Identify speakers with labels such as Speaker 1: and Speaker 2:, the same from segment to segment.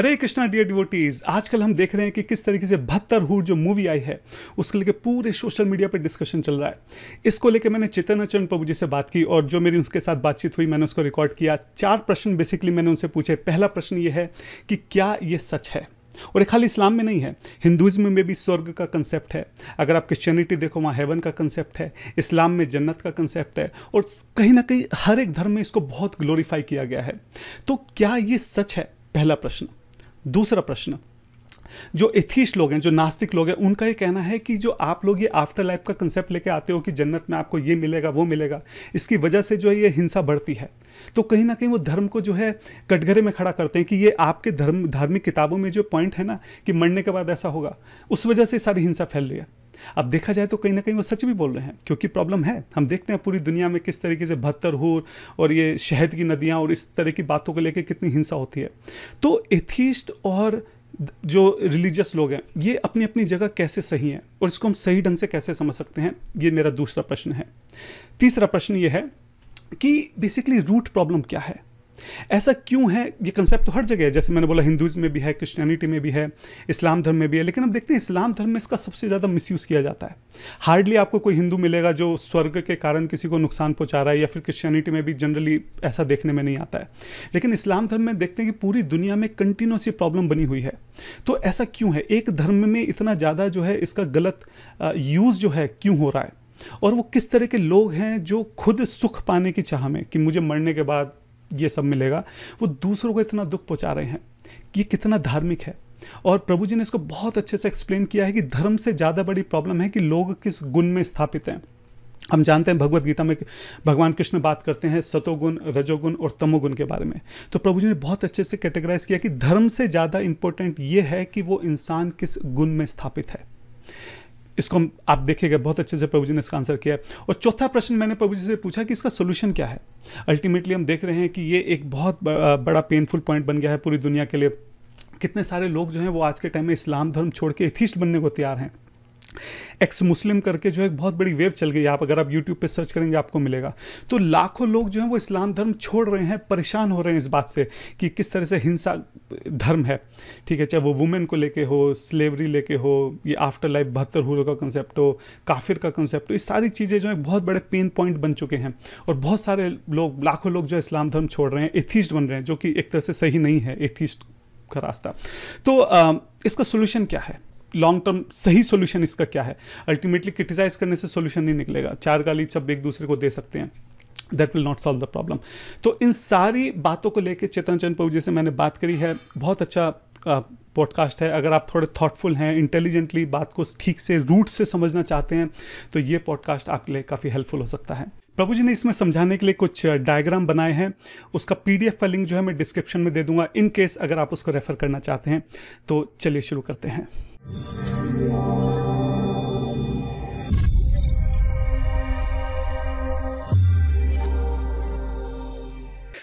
Speaker 1: हरे Krishna dear devotees आजकल हम देख रहे हैं कि किस तरीके से बहत्तर हूर जो मूवी आई है उसको लेके पूरे सोशल मीडिया पर डिस्कशन चल रहा है इसको लेके मैंने चेतन चरण प्रभु जी से बात की और जो मेरी उनके साथ बातचीत हुई मैंने उसको रिकॉर्ड किया चार प्रश्न बेसिकली मैंने उनसे पूछे पहला प्रश्न ये है कि क्या ये सच है और ये खाली इस्लाम में नहीं है हिंदुज्म में भी स्वर्ग का कंसेप्ट है अगर आप क्रिश्चियनिटी देखो वहाँ हेवन का कंसेप्ट है इस्लाम में जन्नत का कंसेप्ट है और कहीं ना कहीं हर एक धर्म में इसको बहुत ग्लोरीफाई किया गया है तो क्या ये सच है पहला प्रश्न दूसरा प्रश्न जो एथीस्ट लोग हैं जो नास्तिक लोग हैं उनका ये कहना है कि जो आप लोग ये आफ्टर लाइफ का कंसेप्ट लेके आते हो कि जन्नत में आपको ये मिलेगा वो मिलेगा इसकी वजह से जो है ये हिंसा बढ़ती है तो कहीं ना कहीं वो धर्म को जो है कटघरे में खड़ा करते हैं कि ये आपके धर्म धार्मिक किताबों में जो पॉइंट है ना कि मरने के बाद ऐसा होगा उस वजह से सारी हिंसा फैल रही है अब देखा जाए तो कहीं ना कहीं वो सच भी बोल रहे हैं क्योंकि प्रॉब्लम है हम देखते हैं पूरी दुनिया में किस तरीके से भत्तर हूर और ये शहद की नदियाँ और इस तरह की बातों को लेकर कितनी हिंसा होती है तो एथिस्ट और जो रिलीजियस लोग हैं ये अपनी अपनी जगह कैसे सही हैं और इसको हम सही ढंग से कैसे समझ सकते हैं ये मेरा दूसरा प्रश्न है तीसरा प्रश्न ये है कि बेसिकली रूट प्रॉब्लम क्या है ऐसा क्यों है ये कंसेप्ट तो हर जगह है जैसे मैंने बोला हिंदूज में भी है क्रिश्चियनिटी में भी है इस्लाम धर्म में भी है लेकिन हम देखते हैं इस्लाम धर्म में इसका सबसे ज़्यादा मिसयूज़ किया जाता है हार्डली आपको कोई हिंदू मिलेगा जो स्वर्ग के कारण किसी को नुकसान पहुँचा रहा है या फिर क्रिश्चियनिटी में भी जनरली ऐसा देखने में नहीं आता है लेकिन इस्लाम धर्म में देखते हैं कि पूरी दुनिया में कंटिन्यूस ये प्रॉब्लम बनी हुई है तो ऐसा क्यों है एक धर्म में इतना ज़्यादा जो है इसका गलत यूज़ जो है क्यों हो रहा है और वो किस तरह के लोग हैं जो खुद सुख पाने की चाह में कि मुझे मरने के बाद ये सब मिलेगा वो दूसरों को इतना दुख पहुंचा रहे हैं कि कितना धार्मिक है और प्रभु जी ने इसको बहुत अच्छे से एक्सप्लेन किया है कि धर्म से ज़्यादा बड़ी प्रॉब्लम है कि लोग किस गुण में स्थापित हैं हम जानते हैं भगवत गीता में भगवान कृष्ण बात करते हैं सतोगुण रजोगुण और तमोगुण के बारे में तो प्रभु जी ने बहुत अच्छे से कैटेगराइज किया कि धर्म से ज़्यादा इम्पोर्टेंट ये है कि वो इंसान किस गुण में स्थापित है इसको आप देखेगा बहुत अच्छे से प्रभु जी ने इसका आंसर किया है और चौथा प्रश्न मैंने प्रभु जी से पूछा कि इसका सोल्यूशन क्या है अल्टीमेटली हम देख रहे हैं कि ये एक बहुत बड़ा पेनफुल पॉइंट बन गया है पूरी दुनिया के लिए कितने सारे लोग जो हैं वो आज के टाइम में इस्लाम धर्म छोड़ के एथिस्ट बनने को तैयार हैं एक्स मुस्लिम करके जो एक बहुत बड़ी वेव चल गई आप अगर आप यूट्यूब पे सर्च करेंगे आपको मिलेगा तो लाखों लोग जो हैं वो इस्लाम धर्म छोड़ रहे हैं परेशान हो रहे हैं इस बात से कि किस तरह से हिंसा धर्म है ठीक है चाहे वो वुमेन को लेके हो स्लेवरी लेके हो ये आफ्टर लाइफ बहत्तर हुरों का कंसेप्ट हो काफिर का कंसेप्ट हो ये सारी चीज़ें जो है बहुत बड़े पेन पॉइंट बन चुके हैं और बहुत सारे लोग लाखों लोग जो इस्लाम धर्म छोड़ रहे हैं एथीस्ट बन रहे हैं जो कि एक तरह से सही नहीं है एथीस्ट का रास्ता तो इसका सोल्यूशन क्या है लॉन्ग टर्म सही सोल्यूशन इसका क्या है अल्टीमेटली क्रिटिसाइज करने से सोल्यूशन नहीं निकलेगा चार गाली सब एक दूसरे को दे सकते हैं that will not solve the problem तो इन सारी बातों को लेकर चेतन चंद प्रभु जी से मैंने बात करी है बहुत अच्छा पॉडकास्ट है अगर आप थोड़े थॉटफुल हैं इंटेलिजेंटली बात को ठीक से रूट से समझना चाहते हैं तो ये पॉडकास्ट आपके लिए काफ़ी हेल्पफुल हो सकता है प्रभु जी ने इसमें समझाने के लिए कुछ डायग्राम बनाए हैं उसका पी डी का लिंक जो है मैं डिस्क्रिप्शन में दे दूंगा इन केस अगर आप उसको रेफ़र करना चाहते हैं तो चलिए शुरू करते हैं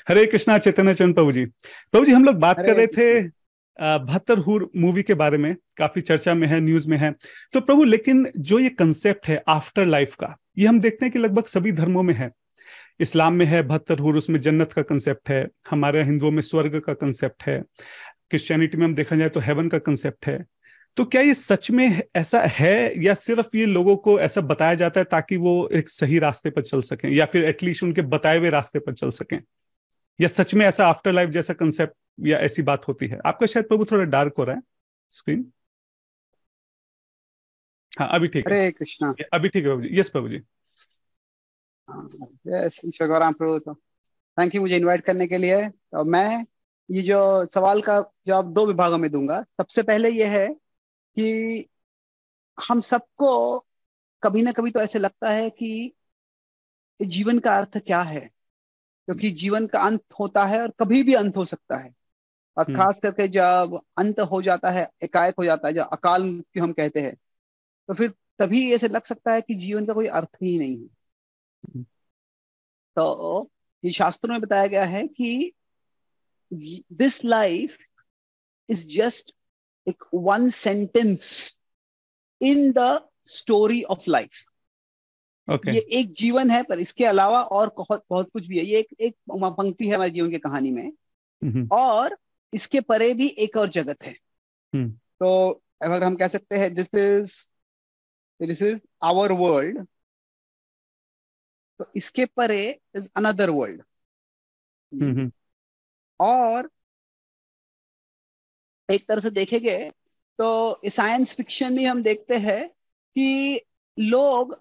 Speaker 1: हरे कृष्णा चैतन्य चंद प्रभु जी प्रभु जी हम लोग बात कर रहे थे बहत्तर मूवी के बारे में काफी चर्चा में है न्यूज में है तो प्रभु लेकिन जो ये कंसेप्ट है आफ्टर लाइफ का ये हम देखते हैं कि लगभग सभी धर्मों में है इस्लाम में है बहत्तर उसमें जन्नत का कंसेप्ट है हमारे हिंदुओं में स्वर्ग का कंसेप्ट है क्रिश्चियनिटी में हम देखा जाए तो हेवन का कंसेप्ट है तो क्या ये सच में ऐसा है या सिर्फ ये लोगों को ऐसा बताया जाता है ताकि वो एक सही रास्ते पर चल सकें या फिर एटलीस्ट उनके बताए हुए रास्ते पर चल सकें या सच में ऐसा आफ्टर लाइफ जैसा कंसेप्ट या ऐसी बात होती है आपका शायद प्रभु थोड़ा डार्क हो रहा है स्क्रीन हाँ अभी ठीक है कृष्णा अभी ठीक है हाँ, Prabhu ji yes Prabhu ji
Speaker 2: yes Prabhu thank you मुझे इनवाइट करने के लिए तो मैं ये जो सवाल का जवाब दो विभागों में दूंगा सबसे पहले ये है कि हम सबको कभी ना कभी तो ऐसे लगता है कि जीवन का अर्थ क्या है क्योंकि हम्म। जीवन का अंत होता है और कभी भी अंत हो सकता है और हम्म। खास करके जब अंत हो जाता है एकाएक हो जाता है जब अकाल मृत्यु हम कहते हैं तो फिर तभी ऐसे लग सकता है कि जीवन का कोई अर्थ ही नहीं है हम्म। तो ये शास्त्रों में बताया गया है कि दिस लाइफ इज जस्ट एक one sentence in the story of life Okay. ये एक जीवन है पर इसके अलावा और बहुत बहुत कुछ भी है ये एक एक पंक्ति है हमारे जीवन की कहानी में mm-hmm. और इसके परे भी एक और जगत है
Speaker 3: mm-hmm.
Speaker 2: तो अगर हम कह सकते हैं this is this is our world तो इसके परे इज अनदर
Speaker 3: वर्ल्ड
Speaker 2: और एक तरह से देखेंगे तो साइंस फिक्शन में हम देखते हैं कि लोग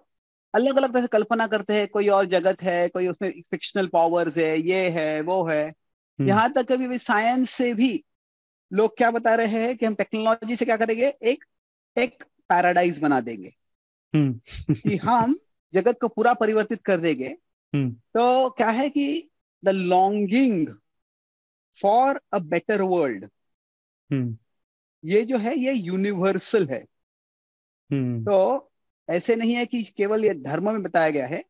Speaker 2: अलग अलग तरह से कल्पना करते हैं कोई और जगत है कोई उसमें फिक्शनल पावर्स है ये है वो है हम्म। यहाँ तक कभी साइंस से भी लोग क्या बता रहे हैं कि हम टेक्नोलॉजी से क्या करेंगे एक एक पैराडाइज बना देंगे
Speaker 3: हम्म।
Speaker 2: कि हम जगत को पूरा परिवर्तित कर देंगे हम्म। तो क्या है कि the longing for a better world हम्म। ये जो है ये यूनिवर्सल है हम्म। तो ऐसे नहीं है कि केवल ये धर्म में बताया गया है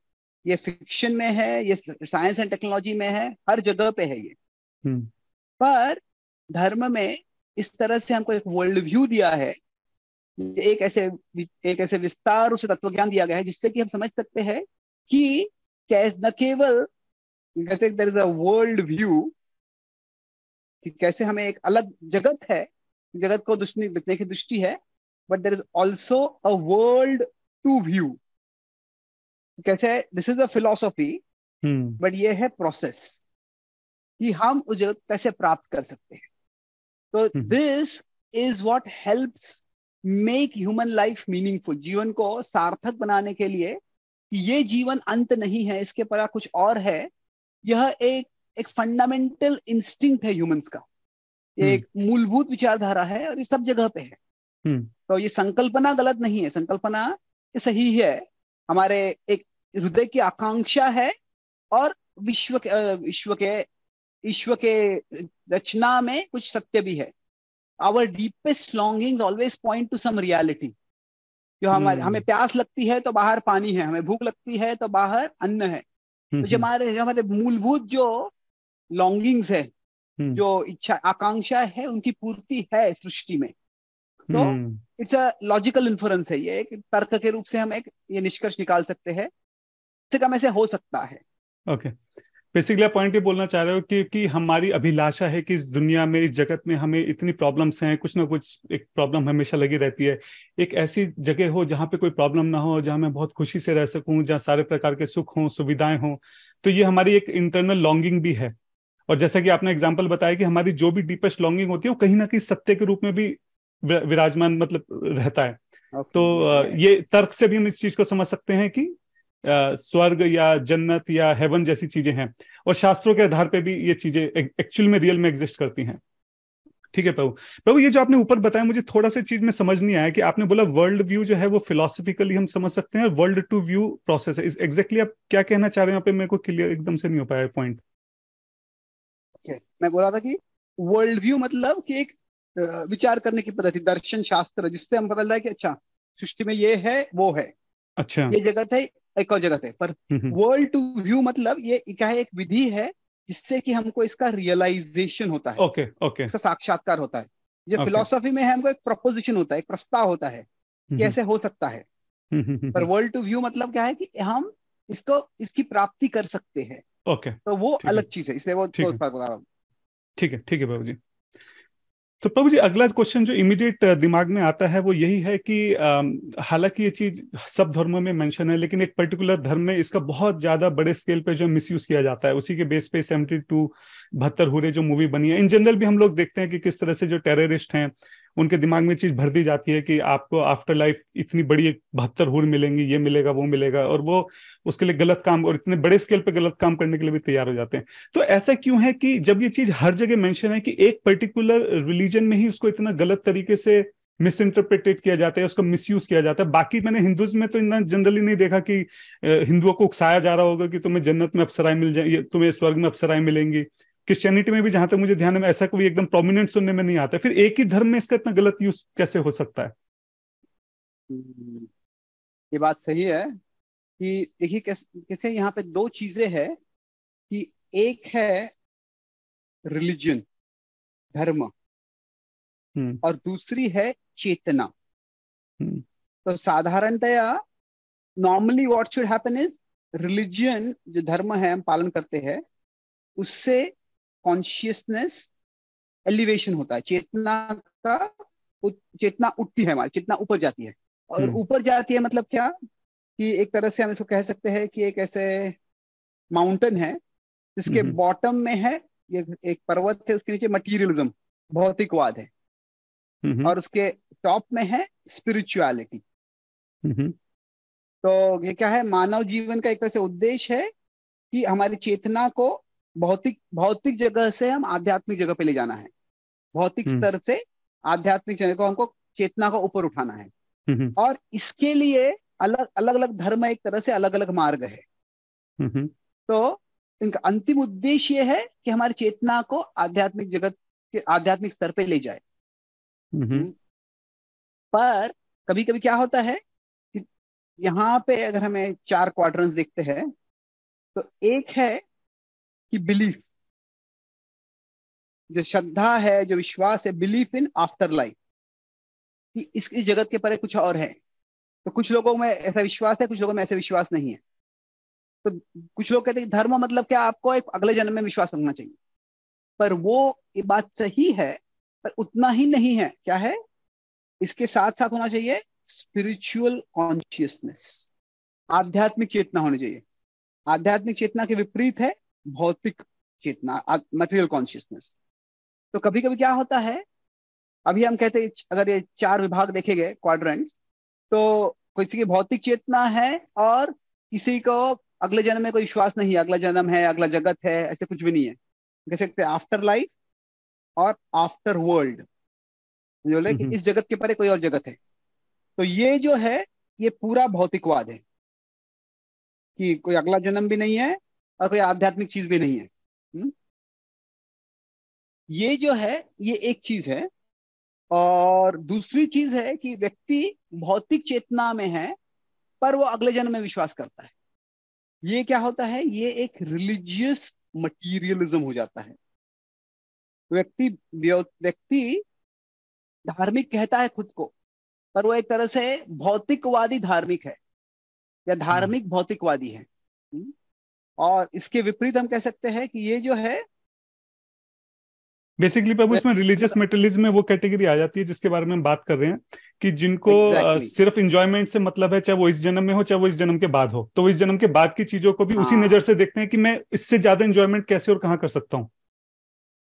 Speaker 2: ये फिक्शन में है ये साइंस एंड टेक्नोलॉजी में है हर जगह पे है ये हम्म। पर धर्म में इस तरह से हमको एक वर्ल्ड व्यू दिया है एक ऐसे एक ऐसे विस्तार उसे तत्व ज्ञान दिया गया है जिससे कि हम समझ सकते हैं कि न केवल वर्ल्ड व्यू कि कैसे हमें एक अलग जगत है जगत को दुष्टि की दृष्टि है but there is also a world to view कैसे this is a philosophy but ये है प्रोसेस कि हम उस जगत कैसे प्राप्त कर सकते हैं तो this is what help make human life meaningful जीवन को सार्थक बनाने के लिए ये जीवन अंत नहीं है इसके पर कुछ और है यह एक एक फंडामेंटल इंस्टिंक्ट है ह्यूमंस का हम्म। एक मूलभूत विचारधारा है और ये सब जगह पे है हम्म। तो ये संकल्पना गलत नहीं है संकल्पना ये सही है हमारे एक हृदय की आकांक्षा है और विश्व के विश्व के विश्व के रचना में कुछ सत्य भी है our deepest longing always point to some reality जो हमारे हम्म। हमें प्यास लगती है तो बाहर पानी है हमें भूख लगती है तो बाहर अन्न है तो जो हमारे जो हमारे मूलभूत जो लॉन्गिंग्स है hmm. जो इच्छा आकांक्षा है उनकी पूर्ति है सृष्टि में तो इट्स अ लॉजिकल इन्फ्लुएंस है ये एक तर्क के रूप से हम एक ये निष्कर्ष निकाल सकते हैं इससे कम ऐसे हो सकता है
Speaker 1: ओके बेसिकली आप पॉइंट ये बोलना चाह रहे हो कि कि हमारी अभिलाषा है कि इस दुनिया में इस जगत में हमें इतनी प्रॉब्लम्स हैं कुछ ना कुछ एक प्रॉब्लम हमेशा लगी रहती है एक ऐसी जगह हो जहाँ पे कोई प्रॉब्लम ना हो जहाँ मैं बहुत खुशी से रह सकूँ जहाँ सारे प्रकार के सुख हों सुविधाएं हों तो ये हमारी एक इंटरनल लॉन्गिंग भी है और जैसा कि आपने एग्जाम्पल बताया कि हमारी जो भी डीपेस्ट लॉन्गिंग होती है वो कहीं ना कहीं सत्य के रूप में भी विराजमान मतलब रहता है okay. तो ये तर्क से भी हम इस चीज को समझ सकते हैं कि स्वर्ग या जन्नत या हेवन जैसी चीजें हैं और शास्त्रों के आधार पर भी ये चीजें एक्चुअल में रियल में एग्जिस्ट करती हैं ठीक है प्रभु प्रभु ये जो आपने ऊपर बताया मुझे थोड़ा सा चीज में समझ नहीं आया कि आपने बोला वर्ल्ड व्यू जो है वो फिलोसफिकली हम समझ सकते हैं वर्ल्ड टू व्यू प्रोसेस है एग्जैक्टली exactly आप क्या कहना चाह रहे हैं यहाँ पे मेरे को क्लियर एकदम से नहीं हो पाया पॉइंट
Speaker 2: है मैं बोला था कि वर्ल्ड व्यू मतलब कि एक विचार करने की पद्धति दर्शन शास्त्र जिससे हम पता चलता है कि अच्छा सृष्टि में ये है वो है अच्छा ये जगत है एक और जगत है पर वर्ल्ड टू व्यू मतलब ये क्या है एक विधि है जिससे कि हमको इसका रियलाइजेशन होता है ओके ओके इसका साक्षात्कार होता है जो फिलोसॉफी में है हमको एक प्रपोजिशन होता है एक प्रस्ताव होता है कैसे हम्म, हम्म। हो सकता है हम्म, पर वर्ल्ड टू व्यू मतलब क्या है कि हम इसको इसकी प्राप्ति कर सकते हैं
Speaker 1: ओके तो वो अलग चीज है इसलिए
Speaker 2: वो बता रहा
Speaker 1: ठीक है ठीक है बाबू जी तो प्रभु जी अगला क्वेश्चन जो इमीडिएट uh, दिमाग में आता है वो यही है कि um, हालांकि ये चीज सब धर्मों में मेंशन है लेकिन एक पर्टिकुलर धर्म में इसका बहुत ज्यादा बड़े स्केल पे जो मिसयूज किया जाता है उसी के बेस पे सेवेंटी टू बहत्तर हुए जो मूवी बनी है इन जनरल भी हम लोग देखते हैं कि किस तरह से जो टेररिस्ट हैं उनके दिमाग में चीज भर दी जाती है कि आपको आफ्टर लाइफ इतनी बड़ी एक बहत्तर हूर मिलेंगी ये मिलेगा वो मिलेगा और वो उसके लिए गलत काम और इतने बड़े स्केल पे गलत काम करने के लिए भी तैयार हो जाते हैं तो ऐसा क्यों है कि जब ये चीज हर जगह मेंशन है कि एक पर्टिकुलर रिलीजन में ही उसको इतना गलत तरीके से मिस इंटरप्रिटेट किया जाता है उसका यूज किया जाता है बाकी मैंने हिंदुज में तो इतना जनरली नहीं देखा कि हिंदुओं को उकसाया जा रहा होगा कि तुम्हें जन्नत में अप्सराएं मिल जाए तुम्हें स्वर्ग में अप्सराएं मिलेंगी क्रिश्चियनिटी में भी जहां तक मुझे ध्यान में ऐसा कोई एकदम प्रोमिनेंट सुनने में नहीं आता फिर एक ही धर्म में इसका इतना गलत यूज कैसे हो सकता है
Speaker 2: हम्म, ये बात सही है कि देखिए कैसे यहाँ पे दो चीजें हैं कि एक है रिलीजन धर्म हम्म। और दूसरी है चेतना हम्म। तो साधारणतया normally what should happen is religion जो धर्म है हम पालन करते हैं उससे कॉन्शियसनेस एलिवेशन होता है चेतना का चेतना उठती है हमारी चेतना ऊपर जाती है और हम्म। ऊपर जाती है मतलब क्या कि एक तरह से हम इसको कह सकते हैं कि एक ऐसे माउंटेन है जिसके बॉटम हम्म। में है ये एक पर्वत है उसके नीचे मटीरियलिज्म भौतिकवाद है हम्म। और उसके टॉप में है स्पिरिचुअलिटी तो ये क्या है मानव जीवन का एक तरह से उद्देश्य है कि हमारी चेतना को भौतिक भौतिक जगह से हम आध्यात्मिक जगह पे ले जाना है भौतिक हम्म। स्तर से आध्यात्मिक जगह को हमको चेतना का ऊपर उठाना है हम्म, हम्म। और इसके लिए अलग अलग अलग धर्म एक तरह से अलग अलग मार्ग है तो इनका अंतिम उद्देश्य यह है कि हमारी चेतना को आध्यात्मिक जगत के आध्यात्मिक स्तर पे ले जाए पर कभी कभी क्या होता है कि यहाँ पे अगर हमें चार क्वाड्रेंट्स देखते हैं तो एक है की बिलीफ जो श्रद्धा है जो विश्वास है बिलीफ इन आफ्टर लाइफ कि इस जगत के परे कुछ और है तो कुछ लोगों में ऐसा विश्वास है कुछ लोगों में ऐसा विश्वास नहीं है तो कुछ लोग कहते हैं धर्म मतलब क्या आपको एक अगले जन्म में विश्वास रखना चाहिए पर वो ये बात सही है पर उतना ही नहीं है क्या है इसके साथ साथ होना चाहिए स्पिरिचुअल कॉन्शियसनेस आध्यात्मिक चेतना होनी चाहिए आध्यात्मिक चेतना के विपरीत है भौतिक चेतना मटेरियल कॉन्शियसनेस तो कभी कभी क्या होता है अभी हम कहते हैं अगर ये चार विभाग देखे गए क्वाड्रेंट तो किसी की भौतिक चेतना है और किसी को अगले जन्म में कोई विश्वास नहीं अगला जन्म है अगला जगत है ऐसे कुछ भी नहीं है कह सकते आफ्टर लाइफ और आफ्टर वर्ल्ड बोले कि इस जगत के परे कोई और जगत है तो ये जो है ये पूरा भौतिकवाद है कि कोई अगला जन्म भी नहीं है और कोई आध्यात्मिक चीज भी नहीं है हुँ? हम्म? ये जो है ये एक चीज है और दूसरी चीज है कि व्यक्ति भौतिक चेतना में है पर वो अगले जन्म में विश्वास करता है ये क्या होता है ये एक रिलीजियस मटीरियलिज्म हो जाता है व्यक्ति व्यक्ति धार्मिक कहता है खुद को पर वो एक तरह से भौतिकवादी धार्मिक है या धार्मिक हम्म। भौतिकवादी है हम्म? और इसके विपरीत हम कह सकते हैं कि ये जो है
Speaker 1: बेसिकली प्रभु इसमें रिलीजियस मेटलिज्म में वो कैटेगरी आ जाती है जिसके बारे में हम बात कर रहे हैं कि जिनको exactly. सिर्फ इंजॉयमेंट से मतलब है चाहे वो इस जन्म में हो चाहे वो इस जन्म के बाद हो तो इस जन्म के बाद की चीजों को भी हाँ. उसी नजर से देखते हैं कि मैं इससे ज्यादा इंजॉयमेंट कैसे और कहाँ कर सकता हूँ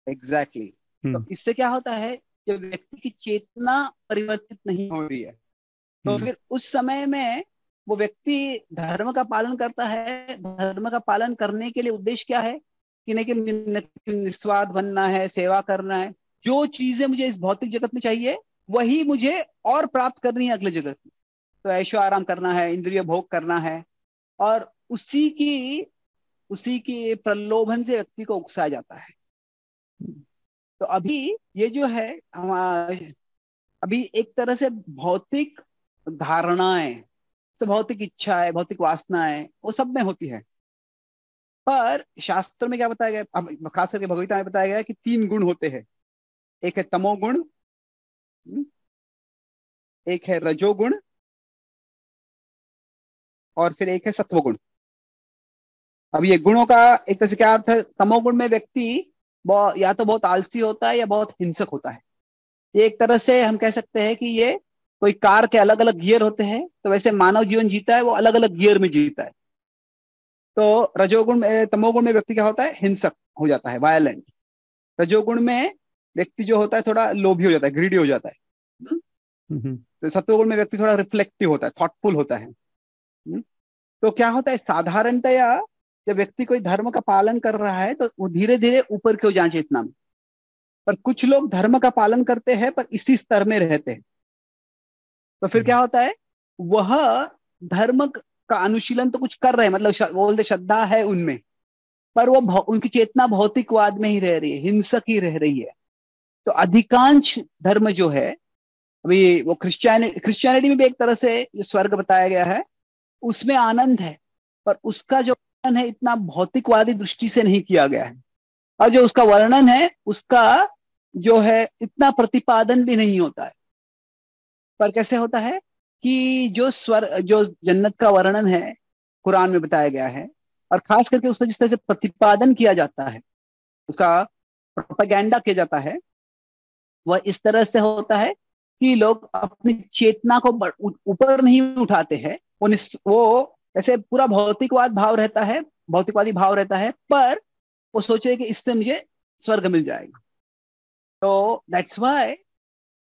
Speaker 2: एग्जैक्टली exactly. हम्म। तो इससे क्या होता है जब व्यक्ति की चेतना परिवर्तित नहीं हो रही है तो हम्म। फिर उस समय में वो व्यक्ति धर्म का पालन करता है धर्म का पालन करने के लिए उद्देश्य क्या है कि नहीं कि निस्वाद बनना है सेवा करना है जो चीजें मुझे इस भौतिक जगत में चाहिए वही मुझे और प्राप्त करनी है अगले जगत में तो ऐशो आराम करना है इंद्रिय भोग करना है और उसी की उसी के प्रलोभन से व्यक्ति को उकसाया जाता है तो अभी ये जो है अभी एक तरह से भौतिक धारणाएं तो भौतिक इच्छा है भौतिक वासना है वो सब में होती है पर शास्त्र में क्या बताया गया अब खास करके भगविता में बताया गया कि तीन गुण होते हैं एक है तमोगुण हम्म, एक है रजोगुण और फिर एक है सत्वगुण अब ये गुणों का एक तरह से क्या अर्थ है तमोगुण में व्यक्ति या तो बहुत आलसी होता है या बहुत हिंसक होता है ये एक तरह से हम कह सकते हैं कि ये कोई कार के अलग अलग गियर होते हैं तो वैसे मानव जीवन जीता है वो अलग अलग गियर में जीता है तो रजोगुण में तमोगुण में व्यक्ति क्या होता है हिंसक हो जाता है वायलेंट रजोगुण में व्यक्ति जो होता है थोड़ा लोभी हो जाता है ग्रीडी हो जाता है तो सत्वगुण में व्यक्ति थोड़ा रिफ्लेक्टिव होता है थॉटफुल होता है हम्म। तो क्या होता है साधारणतया जब व्यक्ति कोई धर्म का पालन कर रहा है तो वो धीरे धीरे ऊपर क्यों जाए चेतना में पर कुछ लोग धर्म का पालन करते हैं पर इसी स्तर में रहते हैं तो फिर हम्म। क्या होता है वह धर्म का अनुशीलन तो कुछ कर रहे हैं मतलब बोलते श्रद्धा है उनमें पर वो उनकी चेतना भौतिकवाद में ही रह रही है हिंसक ही रह रही है तो अधिकांश धर्म जो है अभी वो क्रिश्चियन क्रिश्चियनिटी में भी एक तरह से जो स्वर्ग बताया गया है उसमें आनंद है पर उसका जो वर्णन है इतना भौतिकवादी दृष्टि से नहीं किया गया है और जो उसका वर्णन है उसका जो है इतना प्रतिपादन भी नहीं होता है पर कैसे होता है कि जो स्वर जो जन्नत का वर्णन है कुरान में बताया गया है और खास करके उसका जिस तरह से प्रतिपादन किया जाता है उसका प्रोपागेंडा किया जाता है वह इस तरह से होता है कि लोग अपनी चेतना को ऊपर नहीं उठाते हैं वो वो ऐसे पूरा भौतिकवाद भाव रहता है भौतिकवादी भाव रहता है पर वो सोचे कि इससे मुझे स्वर्ग मिल जाएगा तो दैट्स वाई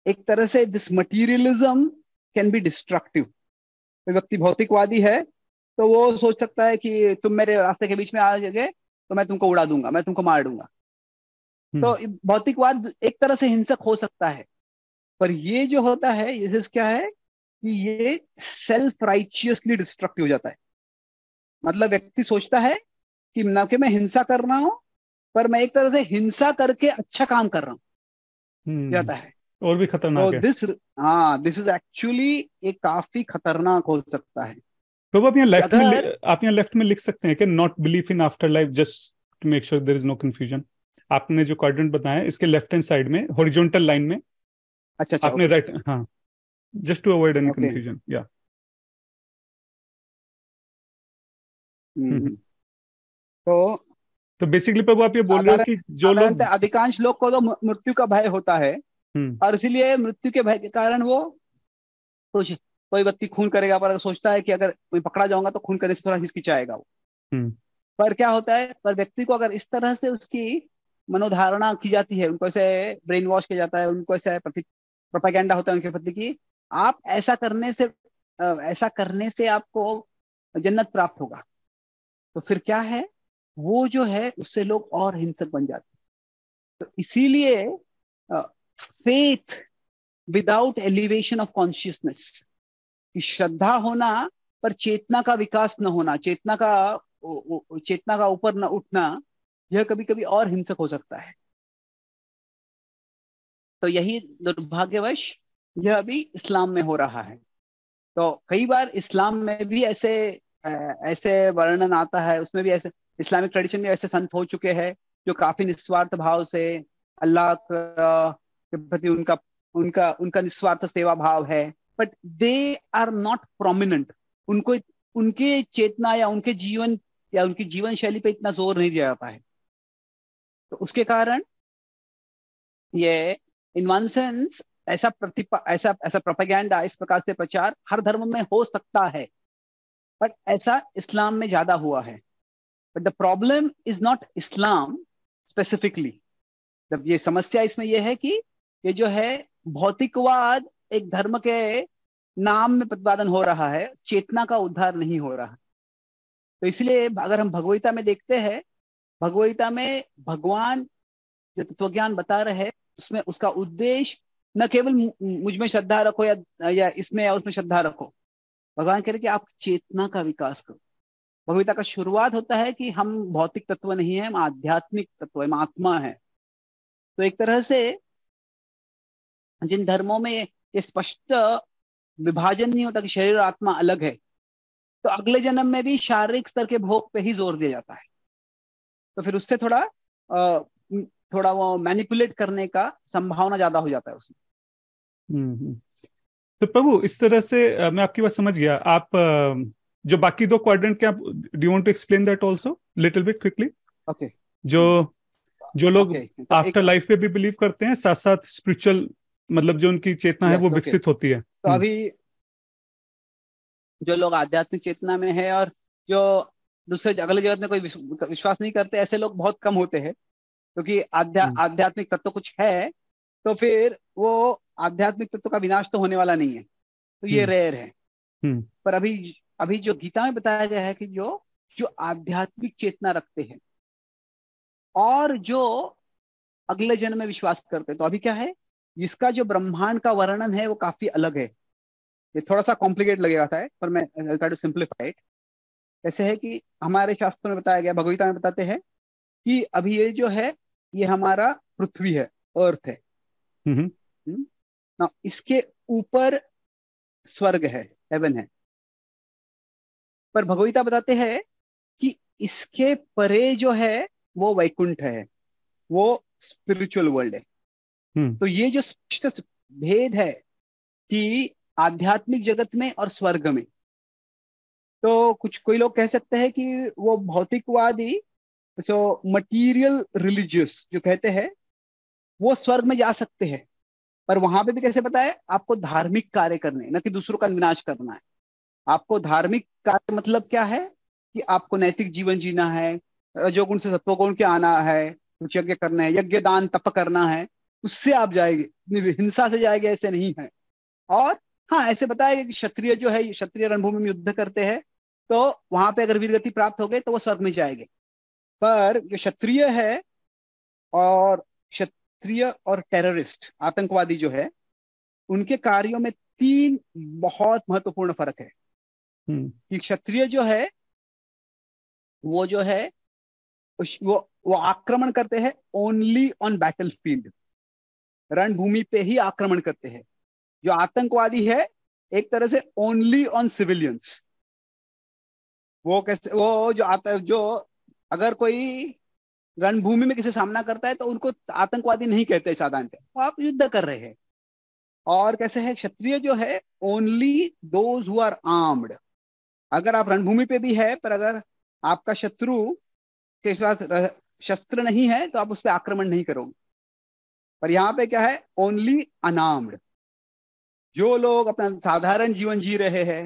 Speaker 2: एक तरह से this materialism can be destructive व्यक्ति भौतिकवादी है तो वो सोच सकता है कि तुम मेरे रास्ते के बीच में आ गए तो मैं तुमको उड़ा दूंगा मैं तुमको मार दूंगा हम्म। तो भौतिकवाद एक तरह से हिंसक हो सकता है पर ये जो होता है ये क्या है कि ये सेल्फ राइचियसली डिस्ट्रक्टिव हो जाता है मतलब व्यक्ति सोचता है कि ना कि मैं हिंसा कर रहा हूं पर मैं एक तरह से हिंसा करके अच्छा काम कर रहा
Speaker 1: हूं हम्म। जाता है और भी खतरनाक तो है दिस
Speaker 2: हाँ दिस इज एक्चुअली एक काफी खतरनाक हो सकता है
Speaker 1: तो आप यहाँ लेफ्ट में आप यहाँ लेफ्ट में लिख सकते हैं कि not believe in after life just to make sure there is no confusion आपने जो क्वाड्रेंट बताया इसके लेफ्ट हैंड साइड में हॉरिजॉन्टल लाइन में अच्छा अच्छा आपने राइट right, हाँ just to avoid any confusion
Speaker 3: या
Speaker 2: तो तो बेसिकली प्रभु आप ये बोल रहे हो कि जो लोग अधिकांश लोग को तो मृत्यु का भय होता है हम्म। और इसीलिए मृत्यु के भय के कारण वो कुछ कोई व्यक्ति खून करेगा पर अगर सोचता है कि अगर कोई पकड़ा जाऊंगा तो खून करने से थोड़ा हिचकिचाएगा वो हम्म। पर क्या होता है पर व्यक्ति को अगर इस तरह से उसकी मनोधारणा की जाती है उनको ऐसे ब्रेन वॉश किया जाता है उनको ऐसे प्रति प्रोपागेंडा होता है उनके प्रति की आप ऐसा करने से ऐसा करने से आपको जन्नत प्राप्त होगा तो फिर क्या है वो जो है उससे लोग और हिंसक बन जाते हैं तो इसीलिए faith without elevation of consciousness श्रद्धा होना पर चेतना का विकास न होना चेतना का चेतना का ऊपर न उठना यह कभी कभी और हिंसक हो सकता है तो यही दुर्भाग्यवश यह अभी इस्लाम में हो रहा है तो कई बार इस्लाम में भी ऐसे ऐसे वर्णन आता है उसमें भी ऐसे इस्लामिक ट्रेडिशन में ऐसे संत हो चुके हैं जो काफी निस्वार्थ भाव से अल्लाह का के प्रति उनका उनका उनका निस्वार्थ सेवा भाव है but they are not prominent उनको उनके चेतना या उनके जीवन या उनकी जीवन शैली पे इतना जोर नहीं दिया जाता है तो उसके कारण ये इन वन सेंस ऐसा प्रतिपा ऐसा ऐसा प्रोपेगेंडा इस प्रकार से प्रचार हर धर्म में हो सकता है बट ऐसा इस्लाम में ज्यादा हुआ है but the problem is not Islam specifically जब ये समस्या इसमें यह है कि ये जो है भौतिकवाद एक धर्म के नाम में प्रतिपादन हो रहा है चेतना का उद्धार नहीं हो रहा तो इसलिए अगर हम भगवीता में देखते हैं भगवीता में भगवान जो ज्ञान बता रहे हैं उसमें उसका उद्देश्य न केवल मुझ में श्रद्धा रखो या या इसमें या उसमें श्रद्धा रखो भगवान कह रहे कि आप चेतना का विकास करो भगवीता का शुरुआत होता है कि हम भौतिक तत्व नहीं है हम आध्यात्मिक तत्व है हम आत्मा है तो एक तरह से जिन धर्मों में ये स्पष्ट विभाजन नहीं होता कि शरीर और आत्मा अलग है तो अगले जन्म में भी शारीरिक स्तर के भोग पे ही जोर दिया जाता है तो फिर उससे थोड़ा थोड़ा वो मैनिपुलेट करने का संभावना ज्यादा हो जाता है उसमें
Speaker 1: हम्म, हम्म। तो प्रभु इस तरह से मैं आपकी बात समझ गया आप जो बाकी दो क्वाड्रेंट के आप do want to explain that also little bit quickly okay जो जो लोग आफ्टर लाइफ तो पे भी बिलीव करते हैं साथ साथ स्पिरिचुअल मतलब जो उनकी चेतना है वो okay. विकसित होती है तो हम्म। अभी
Speaker 2: जो लोग आध्यात्मिक चेतना में है और जो दूसरे अगले जगत में कोई विश्वास नहीं करते ऐसे लोग बहुत कम होते हैं क्योंकि हम्म। आध्यात्मिक तत्व कुछ है तो फिर वो आध्यात्मिक तत्व का विनाश तो होने वाला नहीं है तो ये रेयर
Speaker 3: हम्म। है
Speaker 2: पर अभी अभी जो गीता में बताया गया है कि जो जो आध्यात्मिक चेतना रखते हैं और जो अगले जन्म में विश्वास करते हैं तो अभी क्या है इसका जो ब्रह्मांड का वर्णन है वो काफी अलग है ये थोड़ा सा कॉम्प्लिकेट लगेगा था है पर मैं टू सिंप्लीफाई इट ऐसे है कि हमारे शास्त्रों में बताया गया भगवीता में बताते हैं कि अभी ये जो है ये हमारा पृथ्वी है अर्थ है ना हम्म। इसके ऊपर स्वर्ग है हेवन है पर भगवीता बताते हैं कि इसके परे जो है वो वैकुंठ है वो स्पिरिचुअल वर्ल्ड है हम्म। तो ये जो स्पष्ट भेद है कि आध्यात्मिक जगत में और स्वर्ग में तो कुछ कोई लोग कह सकते हैं कि वो भौतिकवादी सो मटीरियल रिलीजियस जो कहते हैं वो स्वर्ग में जा सकते हैं पर वहां पे भी कैसे बताए आपको धार्मिक कार्य करने ना कि दूसरों का विनाश करना है आपको धार्मिक कार्य मतलब क्या है कि आपको नैतिक जीवन जीना है रजोगुण से सत्वगुण के आना है कुछ यज्ञ करना है यज्ञ दान तप करना है उससे आप जाएंगे हिंसा से जाएंगे ऐसे नहीं है और हाँ ऐसे बताया गया कि क्षत्रिय जो है क्षत्रिय रणभूमि में युद्ध करते हैं तो वहां पे अगर वीरगति प्राप्त हो गई तो वो स्वर्ग में जाएंगे पर जो क्षत्रिय है और क्षत्रिय और टेररिस्ट आतंकवादी जो है उनके कार्यों में तीन बहुत महत्वपूर्ण फर्क है हम्म। कि क्षत्रिय जो है वो जो है वो वो आक्रमण करते हैं ओनली ऑन बैटल फील्ड रणभूमि पे ही आक्रमण करते हैं जो आतंकवादी है एक तरह से ओनली ऑन सिविलियंस वो कैसे वो जो आता जो अगर कोई रणभूमि में किसी सामना करता है तो उनको आतंकवादी नहीं कहते साधारणतः वो आप युद्ध कर रहे हैं और कैसे है क्षत्रिय जो है only those who are armed अगर आप रणभूमि पे भी है पर अगर आपका शत्रु के पास शस्त्र नहीं है तो आप उस पर आक्रमण नहीं करोगे पर यहाँ पे क्या है ओनली अनार्म्ड जो लोग अपना साधारण जीवन जी रहे हैं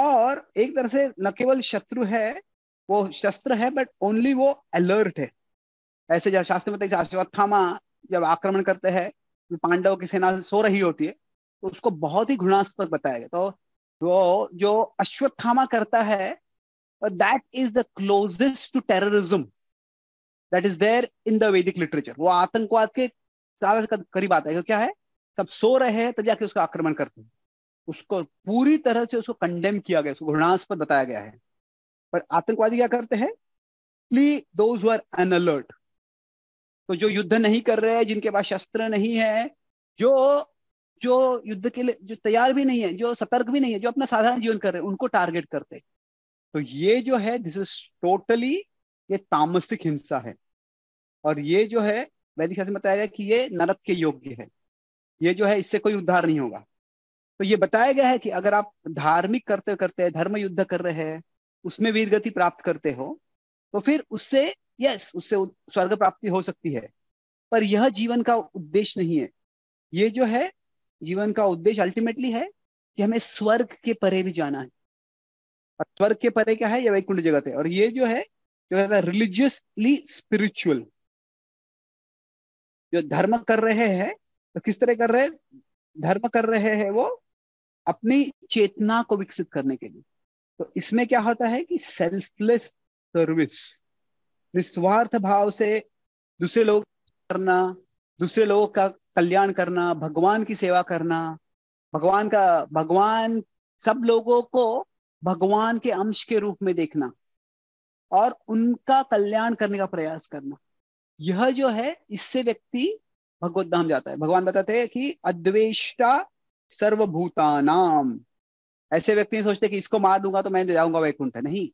Speaker 2: और एक तरह से न केवल शत्रु है वो शस्त्र है बट ओनली वो अलर्ट है ऐसे जब शास्त्र में अश्वत्थामा जब आक्रमण करते हैं तो पांडव की सेना सो रही होती है तो उसको बहुत ही घृणास्पद बताया गया तो वो जो अश्वत्थामा करता है that is the closest to terrorism that is there in the Vedic literature वो आतंकवाद के ज्यादा से करीब आता है क्यों क्या है सब सो रहे हैं तब जाके उसका आक्रमण करते हैं उसको पूरी तरह से उसको कंडेम किया गया उसको घृणास्पद बताया गया है पर आतंकवादी क्या करते हैं प्ली दोज आर एन अलर्ट तो जो युद्ध नहीं कर रहे हैं जिनके पास शस्त्र नहीं है जो जो युद्ध के लिए जो तैयार भी नहीं है जो सतर्क भी नहीं है जो अपना साधारण जीवन कर रहे हैं उनको टारगेट करते हैं तो ये जो है दिस इज टोटली ये तामसिक हिंसा है और ये जो है वैदिक शास्त्र में बताया गया कि ये नरक के योग्य है ये जो है इससे कोई उद्धार नहीं होगा तो ये बताया गया है कि अगर आप धार्मिक करते करते धर्म युद्ध कर रहे हैं उसमें वीर गति प्राप्त करते हो तो फिर उससे यस उससे स्वर्ग प्राप्ति हो सकती है पर यह जीवन का उद्देश्य नहीं है ये जो है जीवन का उद्देश्य अल्टीमेटली है कि हमें स्वर्ग के परे भी जाना है और स्वर्ग के परे क्या है यह वैकुंठ जगत है और ये जो है क्या कहता है रिलीजियसली स्पिरिचुअल जो धर्म कर रहे हैं तो किस तरह कर रहे हैं धर्म कर रहे हैं वो अपनी चेतना को विकसित करने के लिए तो इसमें क्या होता है कि सेल्फलेस सर्विस निस्वार्थ भाव से दूसरे लोग करना दूसरे लोगों का कल्याण करना भगवान की सेवा करना भगवान का भगवान सब लोगों को भगवान के अंश के रूप में देखना और उनका कल्याण करने का प्रयास करना यह जो है इससे व्यक्ति भगवत धाम जाता है भगवान बताते हैं कि अद्वेष्टा सर्वभूतानाम ऐसे व्यक्ति नहीं सोचते कि इसको मार दूंगा तो मैं जाऊंगा वैकुंठ नहीं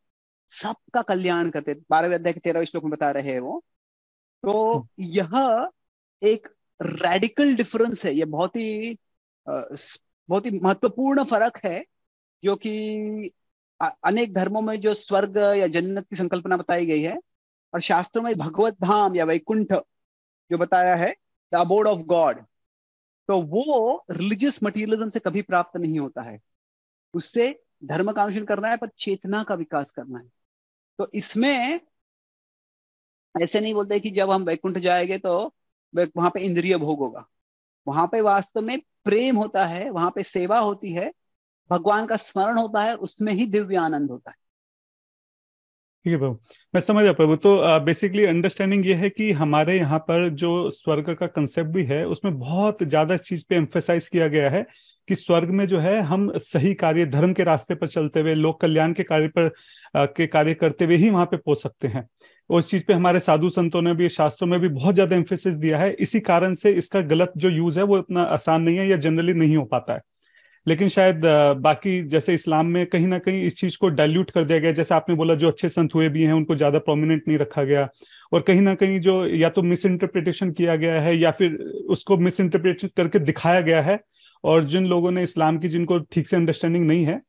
Speaker 2: सबका कल्याण करते बारहवें अध्याय के तेरहवें श्लोक में बता रहे हैं वो तो हम्म। यह एक रेडिकल डिफरेंस है यह बहुत ही बहुत ही महत्वपूर्ण फर्क है जो कि अनेक धर्मों में जो स्वर्ग या जन्नत की संकल्पना बताई गई है और शास्त्रों में भगवत धाम या वैकुंठ जो बताया है द अबोर्ड ऑफ गॉड तो वो रिलीजियस मटीरियलिज्म से कभी प्राप्त नहीं होता है उससे धर्म का अनुशन करना है पर चेतना का विकास करना है तो इसमें ऐसे नहीं बोलते कि जब हम वैकुंठ जाएंगे तो वहां पे इंद्रिय भोग होगा वहां पे वास्तव में प्रेम होता है वहां पे सेवा होती है भगवान का स्मरण होता है उसमें ही दिव्य आनंद होता है
Speaker 1: ठीक है प्रभु मैं समझ रहा प्रभु तो बेसिकली uh, अंडरस्टैंडिंग ये है कि हमारे यहाँ पर जो स्वर्ग का कंसेप्ट भी है उसमें बहुत ज्यादा चीज पे एम्फेसाइज किया गया है कि स्वर्ग में जो है हम सही कार्य धर्म के रास्ते पर चलते हुए लोक कल्याण के कार्य पर uh, के कार्य करते हुए ही वहां पे पहुंच सकते हैं और चीज पे हमारे साधु संतों ने भी शास्त्रों में भी बहुत ज्यादा एम्फेसिस दिया है इसी कारण से इसका गलत जो यूज है वो इतना आसान नहीं है या जनरली नहीं हो पाता है लेकिन शायद बाकी जैसे इस्लाम में कहीं ना कहीं इस चीज को डाइल्यूट कर दिया गया जैसे आपने बोला जो अच्छे संत हुए भी हैं उनको ज्यादा प्रोमिनेंट नहीं रखा गया और कहीं ना कहीं जो या तो मिस इंटरप्रिटेशन किया गया है या फिर उसको मिस इंटरप्रिटेशन करके दिखाया गया है और जिन लोगों ने इस्लाम की जिनको ठीक से अंडरस्टैंडिंग नहीं है